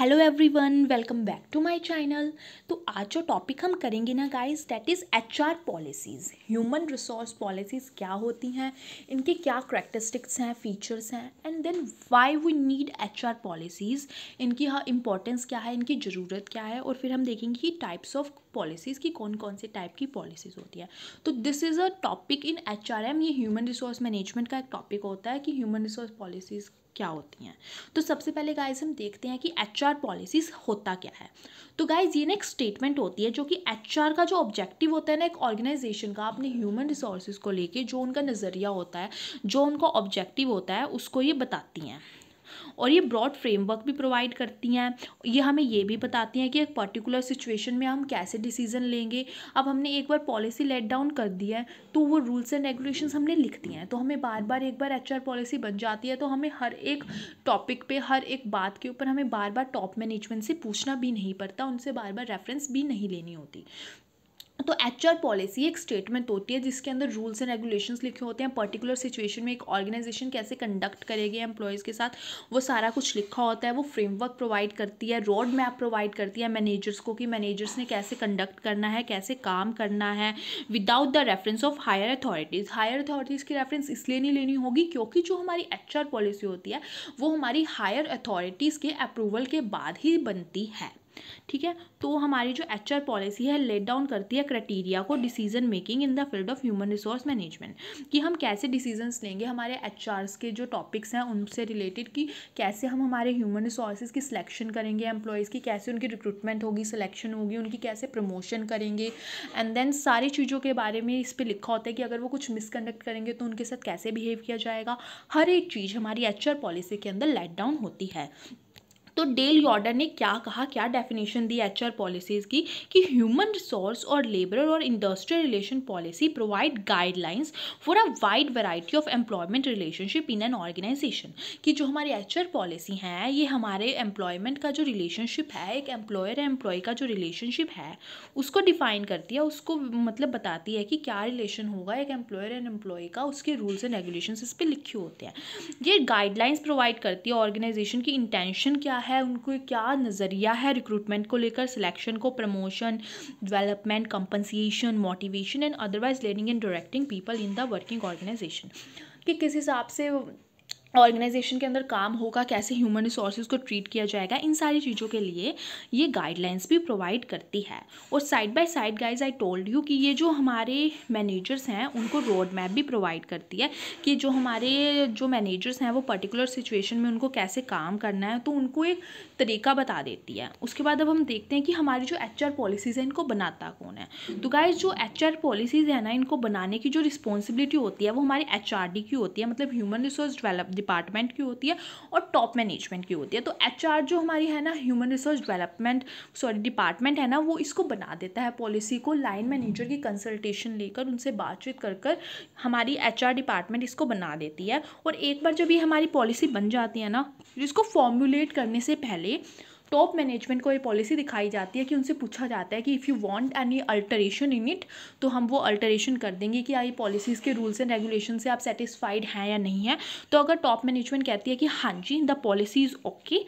Hello everyone welcome back to my channel तो आज जो टॉपिक हम करेंगे ना guys that is HR policies human resource policies क्या होती हैं इनके क्या करेक्टरिस्टिक्स हैं फीचर्स हैं and then why we need HR policies इनकी हाँ इंपॉर्टेंस क्या है इनकी ज़रूरत क्या है और फिर हम देखेंगे कि टाइप्स ऑफ पॉलिसीज़ की कौन कौन से टाइप की पॉलिसीज़ होती हैं तो this is a topic in H ये ह्यूमन रिसोर्स मैनेजमेंट का एक टॉपिक होता है कि ह्यूमन रिसोर्स पॉलिसीज़ क्या होती हैं तो सबसे पहले गाइज हम देखते हैं कि एच आर पॉलिसीज होता क्या है तो गाइज ये ना एक स्टेटमेंट होती है जो कि एच आर का जो ऑब्जेक्टिव होता है ना एक ऑर्गेनाइजेशन का अपने ह्यूमन रिसोर्स को लेके जो उनका नज़रिया होता है जो उनका ऑब्जेक्टिव होता है उसको ये बताती हैं और ये ब्रॉड फ्रेमवर्क भी प्रोवाइड करती हैं ये हमें ये भी बताती हैं कि एक पर्टिकुलर सिचुएशन में हम कैसे डिसीजन लेंगे अब हमने एक बार पॉलिसी लेट डाउन कर दी है तो वो रूल्स एंड रेगुलेशन हमने लिख दिए हैं तो हमें बार बार एक बार एच पॉलिसी बन जाती है तो हमें हर एक टॉपिक पर हर एक बात के ऊपर हमें बार बार टॉप मैनेजमेंट से पूछना भी नहीं पड़ता उनसे बार बार रेफरेंस भी नहीं लेनी होती तो एच पॉलिसी एक स्टेटमेंट होती है जिसके अंदर रूल्स एंड रेगुलेशन लिखे होते हैं पर्टिकुलर सिचुएशन में एक ऑर्गेनाइजेशन कैसे कंडक्ट करेगी एम्प्लॉयज़ के साथ वो सारा कुछ लिखा होता है वो फ्रेमवर्क प्रोवाइड करती है रोड मैप प्रोवाइड करती है मैनेजर्स को कि मैनेजर्स ने कैसे कंडक्ट करना है कैसे काम करना है without the reference of higher authorities higher authorities की रेफरेंस इसलिए नहीं लेनी होगी क्योंकि जो हमारी एच पॉलिसी होती है वो हमारी हायर अथॉरिटीज़ के अप्रूवल के बाद ही बनती है ठीक है तो हमारी जो एच पॉलिसी है लेट डाउन करती है क्राइटेरिया को decision making in the field of human resource management कि हम कैसे डिसीजंस लेंगे हमारे एच के जो टॉपिक्स हैं उनसे रिलेटेड कि कैसे हम हमारे ह्यूमन रिसोर्सेज की सिलेक्शन करेंगे एम्प्लॉयज़ की कैसे उनकी रिक्रूटमेंट होगी सिलेक्शन होगी उनकी कैसे प्रमोशन करेंगे एंड देन सारी चीज़ों के बारे में इस पर लिखा होता है कि अगर वो कुछ मिसकंडक्ट करेंगे तो उनके साथ कैसे बिहेव किया जाएगा हर एक चीज़ हमारी एच पॉलिसी के अंदर लेट डाउन होती है तो डेल यॉर्डर ने क्या कहा क्या डेफिनेशन दी एच पॉलिसीज़ की कि ह्यूमन रिसोर्स और लेबर और industrial relation policy provide guidelines for a wide variety of employment relationship in an organisation कि जो हमारी एच पॉलिसी हैं ये हमारे एम्प्लॉयमेंट का जो रिलेशनशिप है एक एम्प्लॉयर एम्प्लॉय का जो रिलेशनशिप है उसको डिफाइन करती है उसको मतलब बताती है कि क्या रिलेशन होगा एक एम्प्लॉयर एंड एम्प्लॉय का उसके रूल्स एंड रेगुलेशन इस पर लिखे होते हैं ये गाइडलाइंस प्रोवाइड करती है ऑर्गेनाइजेशन की इंटेंशन क्या है है उनको क्या नज़रिया है रिक्रूटमेंट को लेकर सिलेक्शन को promotion development compensation motivation and otherwise learning and directing people in the working organisation कि किस हिसाब से ऑर्गेनाइजेशन के अंदर काम होगा कैसे ह्यूमन रिसोर्सेज को ट्रीट किया जाएगा इन सारी चीज़ों के लिए ये गाइडलाइंस भी प्रोवाइड करती है और side by side guys I told you कि ये जो हमारे मैनेजर्स हैं उनको रोड मैप भी प्रोवाइड करती है कि जो हमारे जो मैनेजर्स हैं वो पर्टिकुलर सिचुएशन में उनको कैसे काम करना है तो उनको एक तरीका बता देती है उसके बाद अब हम देखते हैं कि हमारी जो एच पॉलिसीज़ हैं इनको बनाता कौन है तो गाइज जो एच पॉलिसीज़ है ना इनको बनाने की जो रिस्पॉन्सिबिलिटी होती है वो हमारी एच की होती है मतलब ह्यूमन रिसोर्स डेवलप डिपार्टमेंट की होती है और टॉप मैनेजमेंट की होती है तो एच जो हमारी है ना human resource development sorry department है ना वो इसको बना देता है पॉलिसी को लाइन मैनेजर की कंसल्टेशन लेकर उनसे बातचीत कर कर हमारी एच डिपार्टमेंट इसको बना देती है और एक बार जब ये हमारी पॉलिसी बन जाती है ना जिसको फॉर्मुलेट करने से पहले टॉप मैनेजमेंट को ये पॉलिसी दिखाई जाती है कि उनसे पूछा जाता है कि if you want any alteration in it तो हम वो अल्टरेशन कर देंगे कि आई हाँ, पॉलिसीज़ के रूल्स एंड रेगुलेशन से आप सेटिस्फाइड हैं या नहीं है तो अगर टॉप मैनेजमेंट कहती है कि हाँ जी the policy is okay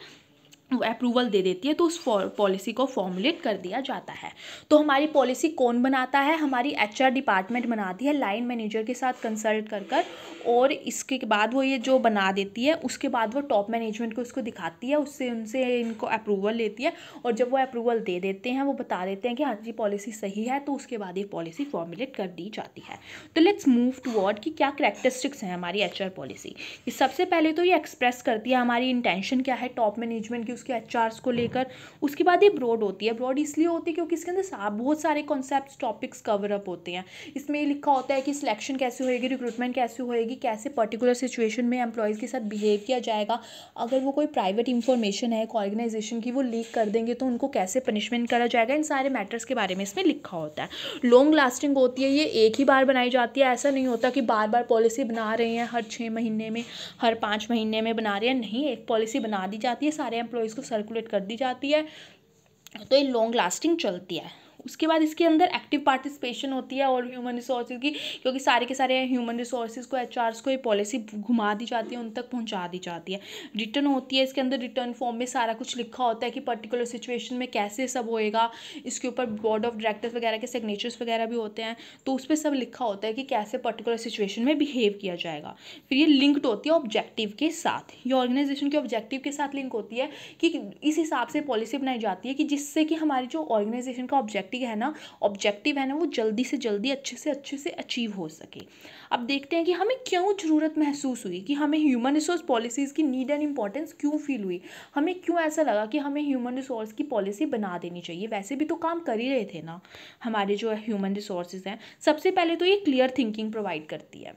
approval दे देती है तो उस पॉलिसी को फॉर्मुलेट कर दिया जाता है तो हमारी पॉलिसी कौन बनाता है हमारी एचआर डिपार्टमेंट बनाती है लाइन मैनेजर के साथ कंसल्ट कर कर और इसके बाद वो ये जो बना देती है उसके बाद वो टॉप मैनेजमेंट को उसको दिखाती है उससे उनसे इनको अप्रूवल लेती है और जब वो अप्रूवल दे देते हैं वो बता देते हैं कि हाँ जी पॉलिसी सही है तो उसके बाद ये पॉलिसी फॉर्मुलेट कर दी जाती है तो लेट्स मूव टू वर्ड कि क्या करेक्टरिस्टिक्स हैं हमारी एच पॉलिसी सबसे पहले तो ये एक्सप्रेस करती है हमारी इंटेंशन क्या है टॉप मैनेजमेंट की उसके एच को लेकर उसके बाद ये ब्रॉड होती है ब्रॉड इसलिए होती है क्योंकि इसके अंदर बहुत सारे कॉन्सेप्ट टॉपिक्स कवर अप होते हैं इसमें लिखा होता है कि सिलेक्शन कैसे होएगी रिक्रूटमेंट कैसे होएगी कैसे पर्टिकुलर सिचुएशन में एम्प्लॉयज़ के साथ बिहेव किया जाएगा अगर वो कोई प्राइवेट इंफॉर्मेशन है एक ऑर्गेनाइजेशन की वो लीक कर देंगे तो उनको कैसे पनिशमेंट करा जाएगा इन सारे मैटर्स के बारे में इसमें लिखा होता है लॉन्ग लास्टिंग होती है ये एक ही बार बनाई जाती है ऐसा नहीं होता कि बार बार पॉलिसी बना रहे हैं हर छः महीने में हर पाँच महीने में बना रहे हैं नहीं एक पॉलिसी बना दी जाती है सारे एम्प्लॉयज़ इसको सर्कुलेट कर दी जाती है तो ये लॉन्ग लास्टिंग चलती है उसके बाद इसके अंदर एक्टिव पार्टिसिपेशन होती है और ह्यूमन रिसोर्सेज की क्योंकि सारे के सारे ह्यूमन रिसोर्सेज को एच को ये पॉलिसी घुमा दी जाती है उन तक पहुँचा दी जाती है रिटर्न होती है इसके अंदर रिटर्न फॉर्म में सारा कुछ लिखा होता है कि पर्टिकुलर सिचुएशन में कैसे सब होएगा इसके ऊपर बोर्ड ऑफ डायरेक्टर्स वगैरह के सिग्नेचर्स वगैरह भी होते हैं तो उस पर सब लिखा होता है कि कैसे पर्टिकुलर सिचुएशन में बिहेव किया जाएगा फिर ये लिंक्ड होती है ऑब्जेक्टिव के साथ ये ऑर्गेनाइजेशन के ऑब्जेक्टिव के साथ लिंक होती है कि इस हिसाब से पॉलिसी बनाई जाती है कि जिससे कि हमारी जो ऑर्गेनाइजेशन का ऑब्जेक्टिव ऑब्जेक्टिव है ना ऑब्जेक्टिव है ना वो जल्दी से जल्दी अच्छे से अच्छे से अचीव हो सके अब देखते हैं कि हमें क्यों ज़रूरत महसूस हुई कि हमें ह्यूमन रिसोर्स पॉलिसीज़ की नीड एंड इंपॉर्टेंस क्यों फील हुई हमें क्यों ऐसा लगा कि हमें ह्यूमन रिसोर्स की पॉलिसी बना देनी चाहिए वैसे भी तो काम कर ही रहे थे ना हमारे जो ह्यूमन रिसोर्सेज हैं सबसे पहले तो ये क्लियर थिंकिंग प्रोवाइड करती है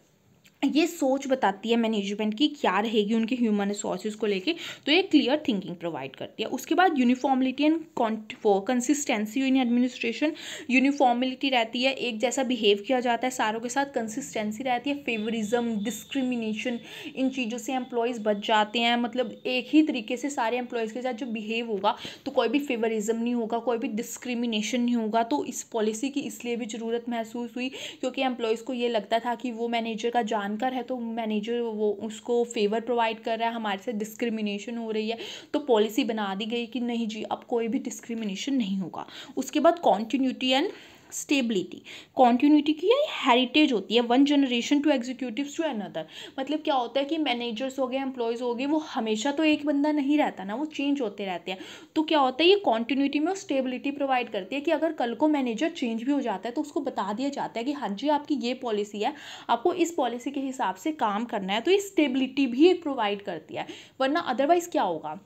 ये सोच बताती है मैनेजमेंट की क्या रहेगी उनके ह्यूमन रिसोर्सेज को लेके तो ये क्लियर थिंकिंग प्रोवाइड करती है उसके बाद यूनिफॉर्मिलिटी एंड वो कंसिस्टेंसी इन एडमिनिस्ट्रेशन यूनिफॉर्मिलिटी रहती है एक जैसा बिहेव किया जाता है सारों के साथ कंसिस्टेंसी रहती है फेवरिज्म डिस्क्रिमिनेशन इन चीज़ों से एम्प्लॉयज़ बच जाते हैं मतलब एक ही तरीके से सारे एम्प्लॉयज़ के साथ जो बिहेव होगा तो कोई भी फेवरिज्म नहीं होगा कोई भी डिस्क्रिमिनेशन नहीं होगा तो इस पॉलिसी की इसलिए भी ज़रूरत महसूस हुई क्योंकि एम्प्लॉयज़ को ये लगता था कि वो मैनेजर का जान जानकर है तो मैनेजर वो उसको फेवर प्रोवाइड कर रहा है हमारे से डिस्क्रिमिनेशन हो रही है तो पॉलिसी बना दी गई कि नहीं जी अब कोई भी डिस्क्रिमिनेशन नहीं होगा उसके बाद कॉन्टीन्यूटी एंड स्टेबिलिटी कॉन्टीन्यूटी की हेरिटेज होती है one generation to executive to another मतलब क्या होता है कि मैनेजर्स हो गए एम्प्लॉयज़ हो गए वो हमेशा तो एक बंदा नहीं रहता ना वो चेंज होते रहते हैं तो क्या होता है ये कॉन्टीन्यूटी में स्टेबिलिटी प्रोवाइड करती है कि अगर कल को मैनेजर चेंज भी हो जाता है तो उसको बता दिया जाता है कि हाँ जी आपकी ये पॉलिसी है आपको इस पॉलिसी के हिसाब से काम करना है तो ये स्टेबिलिटी भी एक प्रोवाइड करती है वरना अदरवाइज़ क्या होगा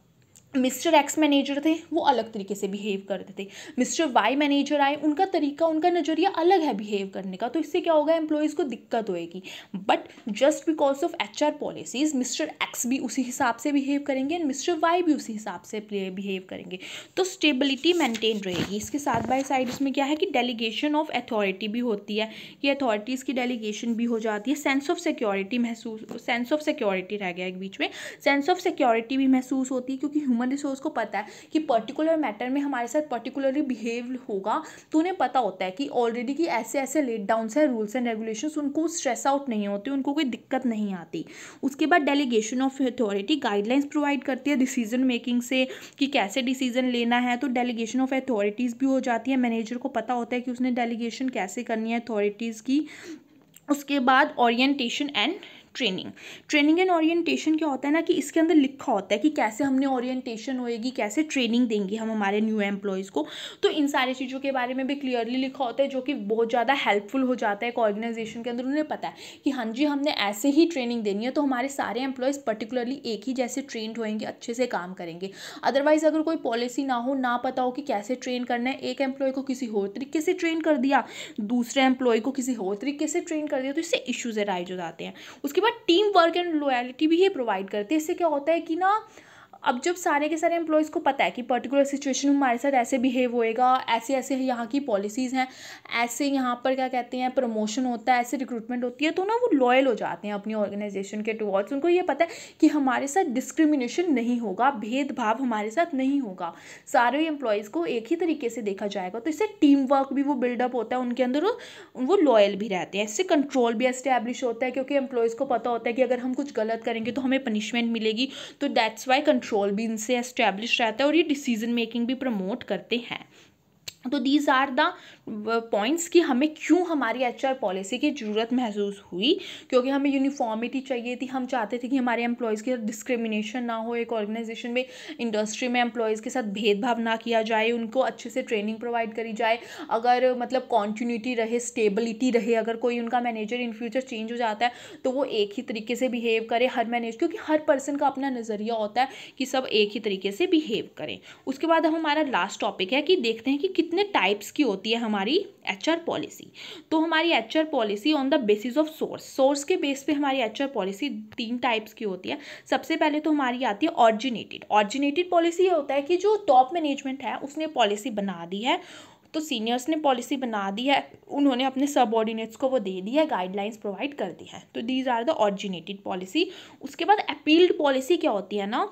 मिस्टर एक्स मैनेजर थे वो अलग तरीके से बिहेव करते थे मिस्टर वाई मैनेजर आए उनका तरीका उनका नज़रिया अलग है बिहेव करने का तो इससे क्या होगा एम्प्लॉयज़ को दिक्कत होएगी but just because of H R policies mister X भी उसी हिसाब से बिहेव करेंगे एंड मिस्टर वाई भी उसी हिसाब से बिहेव करेंगे तो स्टेबिलिटी मेंटेन रहेगी इसके साथ बाई साइड इसमें क्या है कि डेलीगेशन ऑफ अथॉरिटी भी होती है कि अथॉरिटीज़ की डेलीगेशन भी हो जाती है सेंस ऑफ सिक्योरिटी महसूस सेंस ऑफ सिक्योरिटी रह गया एक बीच में सेंस ऑफ सिक्योरिटी भी महसूस होती है क्योंकि ह्यूमन रिसोर्स को पता है कि पर्टिकुलर मैटर में हमारे साथ पर्टिकुलरली बिहेव होगा तो उन्हें पता होता है कि ऑलरेडी कि ऐसे ऐसे लेट डाउन है रूल्स एंड रेगुलेशन उनको स्ट्रेस आउट नहीं होते उनको कोई दिक्कत नहीं आती उसके बाद delegation of authority guidelines provide करती है डिसीजन मेकिंग से कि कैसे डिसीजन लेना है तो डेलीगेशन ऑफ अथॉरिटीज़ भी हो जाती है मैनेजर को पता होता है कि उसने डेलीगेशन कैसे करनी है अथॉरिटीज़ की उसके बाद orientation and training training and orientation क्या होता है ना कि इसके अंदर लिखा होता है कि कैसे हमने ओरिएंटेशन होएगी कैसे ट्रेनिंग देंगे हम हमारे न्यू एम्प्लॉयज़ को तो इन सारी चीज़ों के बारे में भी क्लियरली लिखा होता है जो कि बहुत ज़्यादा हेल्पफुल हो जाता है एक ऑर्गेनाइजेशन के अंदर उन्हें पता है कि हाँ जी हमने ऐसे ही ट्रेनिंग देनी है तो हमारे सारे एम्प्लॉयज़ पर्टिकुलरली एक ही जैसे ट्रेंड होएंगे अच्छे से काम करेंगे अदरवाइज़ अगर कोई पॉलिसी ना हो ना पता हो कि कैसे ट्रेन करना है एक एम्प्लॉय को किसी और तरीके से ट्रेन कर दिया दूसरे एम्प्लॉय को किसी और तरीके से ट्रेन कर दिया तो इससे इश्यूज़ एराइज हो जाते हैं उसके उसके बाद टीम वर्क एंड लॉयलिटी भी ये प्रोवाइड करते हैं इससे क्या होता है कि ना अब जब सारे के सारे एम्प्लॉयज़ को पता है कि पर्टिकुलर सिचुएशन में हमारे साथ ऐसे बिहेव होएगा ऐसे ऐसे यहाँ की पॉलिसीज़ हैं ऐसे यहाँ पर क्या कहते हैं प्रमोशन होता है ऐसे रिक्रूटमेंट होती है तो ना वो लॉयल हो जाते हैं अपनी ऑर्गेनाइजेशन के टूवर्ड्स उनको ये पता है कि हमारे साथ डिस्क्रिमिनेशन नहीं होगा भेदभाव हमारे साथ नहीं होगा सारे एम्प्लॉयज़ को एक ही तरीके से देखा जाएगा तो इससे टीम वर्क भी वो बिल्डअप होता है उनके अंदर वो लॉयल भी रहते हैं इससे कंट्रोल भी एस्टेब्लिश होता है क्योंकि एम्प्लॉयज़ को पता होता है कि अगर हम कुछ गलत करेंगे तो हमें पनिशमेंट मिलेगी तो दैट्स वाई कंट्रोल कंट्रोल भी इनसे एस्टैब्लिश रहता है और ये डिसीजन मेकिंग भी प्रमोट करते हैं तो दीज आर द पॉइंट्स कि हमें क्यों हमारी एच पॉलिसी की ज़रूरत महसूस हुई क्योंकि हमें यूनिफॉर्मिटी चाहिए थी हम चाहते थे कि हमारे एम्प्लॉयज़ के साथ डिस्क्रिमिनेशन ना हो एक ऑर्गेनाइजेशन में इंडस्ट्री में एम्प्लॉयज़ के साथ भेदभाव ना किया जाए उनको अच्छे से ट्रेनिंग प्रोवाइड करी जाए अगर मतलब कॉन्टीन्यूटी रहे स्टेबिलिटी रहे अगर कोई उनका मैनेजर इन फ्यूचर चेंज हो जाता है तो वो एक ही तरीके से बिहेव करे हर मैनेज क्योंकि हर पर्सन का अपना नज़रिया होता है कि सब एक ही तरीके से बिहेव करें उसके बाद हम हमारा लास्ट टॉपिक है कि देखते हैं कि कितने टाइप्स की होती है हमारे हमारी एच पॉलिसी तो हमारी H policy on the basis of source source के बेस पे हमारी एच पॉलिसी तीन टाइप्स की होती है सबसे पहले तो हमारी आती है ऑर्जिनेटेड ऑर्जिनेटेड पॉलिसी ये होता है कि जो टॉप मैनेजमेंट है उसने पॉलिसी बना दी है तो सीनियर्स ने पॉलिसी बना दी है उन्होंने अपने सबॉर्डिनेट्स को वो दे दी है गाइडलाइंस प्रोवाइड कर दी है तो these are the originated policy उसके बाद अपील्ड पॉलिसी क्या होती है ना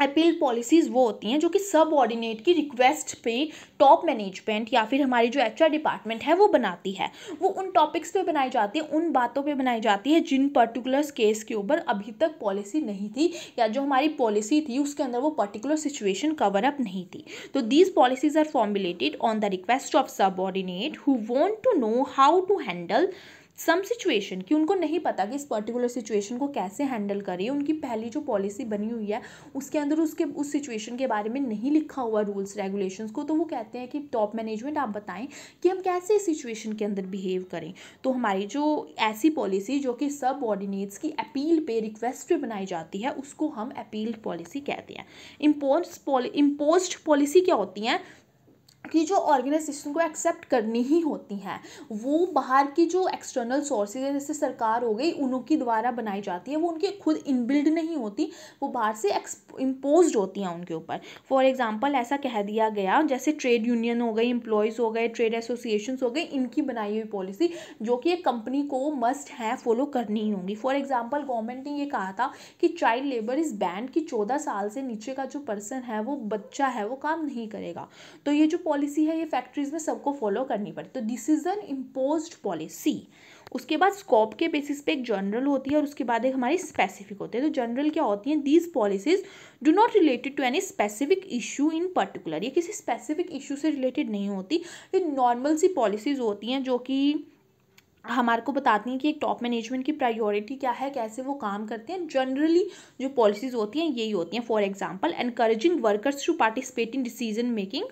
अपील पॉलिसीज़ वो होती हैं जो कि सब ऑर्डिनेट की रिक्वेस्ट पे टॉप मैनेजमेंट या फिर हमारी जो एच डिपार्टमेंट है वो बनाती है वो उन टॉपिक्स पे बनाई जाती है उन बातों पे बनाई जाती है जिन पर्टिकुलर केस के ऊपर अभी तक पॉलिसी नहीं थी या जो हमारी पॉलिसी थी उसके अंदर वो पर्टिकुलर सिचुएशन कवर अप नहीं थी तो these policies are formulated on the request of subordinate who want to know how to handle some situation कि उनको नहीं पता कि इस पर्टिकुलर सिचुएशन को कैसे हैंडल करें उनकी पहली जो पॉलिसी बनी हुई है उसके अंदर उसके उस सिचुएशन के बारे में नहीं लिखा हुआ रूल्स रेगुलेशन को तो वो कहते हैं कि टॉप मैनेजमेंट आप बताएं कि हम कैसे इस सिचुएशन के अंदर बिहेव करें तो हमारी जो ऐसी पॉलिसी जो कि सब ऑर्डिनेट्स की अपील पे रिक्वेस्ट पे बनाई जाती है उसको हम अपील पॉलिसी कहते हैं इम्पोज पॉलि इम्पोज पॉलिसी क्या होती हैं की जो ऑर्गेनाइजेशन को एक्सेप्ट करनी ही होती हैं वो बाहर की जो एक्सटर्नल सोर्सेज हैं जैसे सरकार हो गई उनकी द्वारा बनाई जाती है वो उनके खुद इनबिल्ड नहीं होती वो बाहर से इम्पोज होती हैं उनके ऊपर फॉर एग्ज़ाम्पल ऐसा कह दिया गया जैसे ट्रेड यूनियन हो गई एम्प्लॉयज़ हो गए ट्रेड एसोसिएशन हो गई इनकी बनाई हुई पॉलिसी जो कि एक कंपनी को मस्ट है फॉलो करनी ही होंगी फॉर एग्ज़ाम्पल गवर्नमेंट ने ये कहा था कि चाइल्ड लेबर इज़ बैंड कि चौदह साल से नीचे का जो पर्सन है वो बच्चा है वो काम नहीं करेगा तो ये जो पॉलिसी है ये फैक्ट्रीज में सबको फॉलो करनी पड़ती तो this is an impose policy उसके बाद स्कोप के बेसिस पे एक जनरल होती है और उसके बाद एक हमारी स्पेसिफिक होती है तो जनरल क्या होती है these policies do not related to any specific issue in particular ये किसी स्पेसिफिक इशू से रिलेटेड नहीं होती ये नॉर्मल सी पॉलिसीज़ होती हैं जो कि हमारे को बताती हैं कि एक टॉप मैनेजमेंट की प्रायोरिटी क्या है कैसे वो काम करते हैं जनरली जो पॉलिसीज़ होती हैं यही होती हैं for example encouraging workers to participate in decision making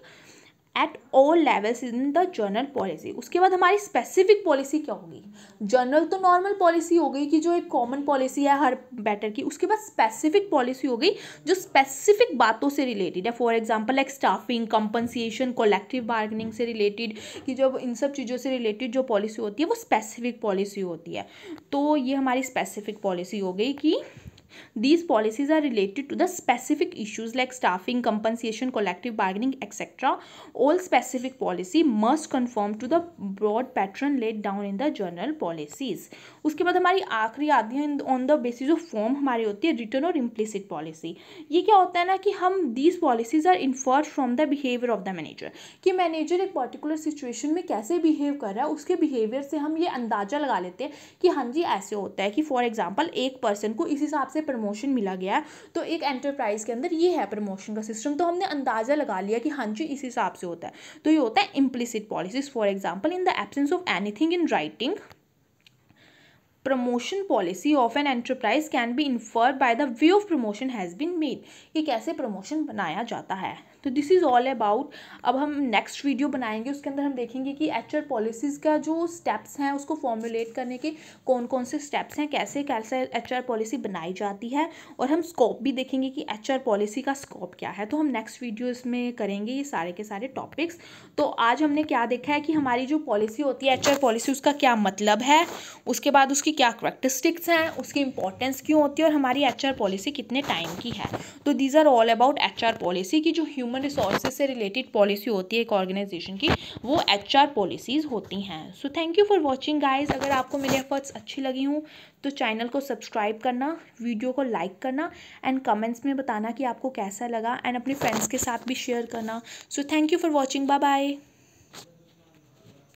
at all levels in the general policy उसके बाद हमारी स्पेसिफिक पॉलिसी क्या होगी जनरल तो नॉर्मल पॉलिसी हो गई कि जो एक कॉमन पॉलिसी है हर बैटर की उसके बाद स्पेसिफिक पॉलिसी हो गई जो स्पेसिफिक बातों से रिलेटेड है for example like staffing compensation collective bargaining से रिलेटेड कि जब इन सब चीज़ों से रिलेटेड जो पॉलिसी होती है वो स्पेसिफिक पॉलिसी होती है तो ये हमारी स्पेसिफिक पॉलिसी हो गई कि These policies are related to the specific issues like staffing, compensation, collective bargaining, etc. All specific policy must conform to the broad pattern laid down in the general policies. उसके बाद हमारी आखिरी आती है on the basis of form हमारी होती है return और इम्प्लिसिट पॉलिसी ये क्या होता है ना कि हम these policies are inferred from the behaviour of the manager कि मैनेजर एक पर्टिकुलर सिचुएशन में कैसे बिहेव कर रहा है उसके बिहेवियर से हम ये अंदाजा लगा लेते हैं कि हाँ जी ऐसे होता है कि फॉर एग्जाम्पल एक पर्सन को इस हिसाब से से प्रमोशन मिला गया है तो एक एंटरप्राइज के अंदर ये है प्रमोशन का सिस्टम तो हमने अंदाज़ा लगा लिया कि हाँ जी इस हिसाब से होता है तो ये होता है implicit policies for example in the absence of anything in writing promotion policy of an enterprise can be infer by the way of promotion has been made कि कैसे प्रमोशन बनाया जाता है तो दिस इज़ ऑल अबाउट अब हम next video बनाएंगे उसके अंदर हम देखेंगे कि एच आर पॉलिसीज़ का जो स्टेप्स हैं उसको फॉर्मुलेट करने के कौन कौन से स्टेप्स हैं कैसे कैसे एच आर पॉलिसी बनाई जाती है और हम स्कोप भी देखेंगे कि एच आर पॉलिसी का स्कोप क्या है तो हम नेक्स्ट वीडियो इसमें करेंगे ये सारे के सारे टॉपिक्स तो आज हमने क्या देखा है कि हमारी जो पॉलिसी होती है एच आर पॉलिसी उसका क्या मतलब है उसके बाद उसकी उसकी क्या करेक्टरिस्टिक्स हैं उसकी इंपॉर्टेंस क्यों होती है और हमारी एच पॉलिसी कितने टाइम की है तो these are all about H policy की जो ह्यूमन रिसोर्सेज से रिलेटेड पॉलिसी होती है एक ऑर्गेनाइजेशन की वो एच पॉलिसीज़ होती हैं so thank you for watching guys अगर आपको मेरे एफर्ट्स अच्छी लगी हूँ तो चैनल को सब्सक्राइब करना वीडियो को लाइक करना एंड कमेंट्स में बताना कि आपको कैसा लगा एंड अपने फ्रेंड्स के साथ भी शेयर करना so thank you for watching bye bye